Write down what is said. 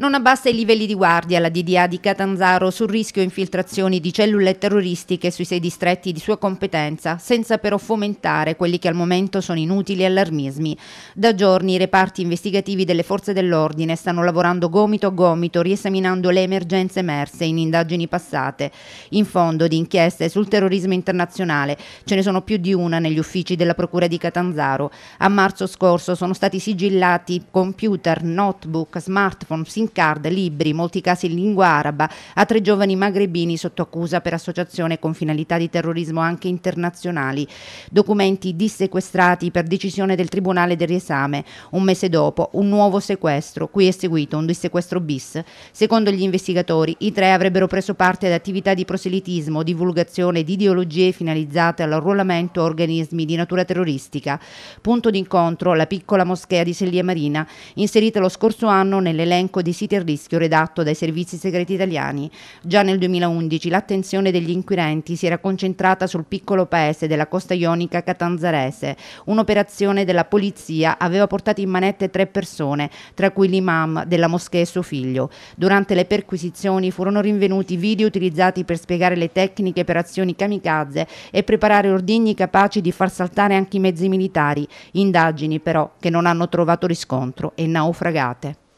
Non abbassa i livelli di guardia la DDA di Catanzaro sul rischio infiltrazioni di cellule terroristiche sui sei distretti di sua competenza, senza però fomentare quelli che al momento sono inutili allarmismi. Da giorni i reparti investigativi delle forze dell'ordine stanno lavorando gomito a gomito, riesaminando le emergenze emerse in indagini passate. In fondo di inchieste sul terrorismo internazionale ce ne sono più di una negli uffici della Procura di Catanzaro. A marzo scorso sono stati sigillati computer, notebook, smartphone, sin card, libri, molti casi in lingua araba, a tre giovani magrebini sotto accusa per associazione con finalità di terrorismo anche internazionali, documenti dissequestrati per decisione del Tribunale del riesame. Un mese dopo, un nuovo sequestro, cui è seguito un dissequestro bis. Secondo gli investigatori, i tre avrebbero preso parte ad attività di proselitismo, divulgazione di ideologie finalizzate all'arruolamento a organismi di natura terroristica. Punto d'incontro la piccola moschea di Selia Marina, inserita lo scorso anno nell'elenco dei siti a rischio redatto dai servizi segreti italiani. Già nel 2011 l'attenzione degli inquirenti si era concentrata sul piccolo paese della costa ionica catanzarese. Un'operazione della polizia aveva portato in manette tre persone, tra cui l'imam della moschea e suo figlio. Durante le perquisizioni furono rinvenuti video utilizzati per spiegare le tecniche per azioni kamikaze e preparare ordigni capaci di far saltare anche i mezzi militari, indagini però che non hanno trovato riscontro e naufragate.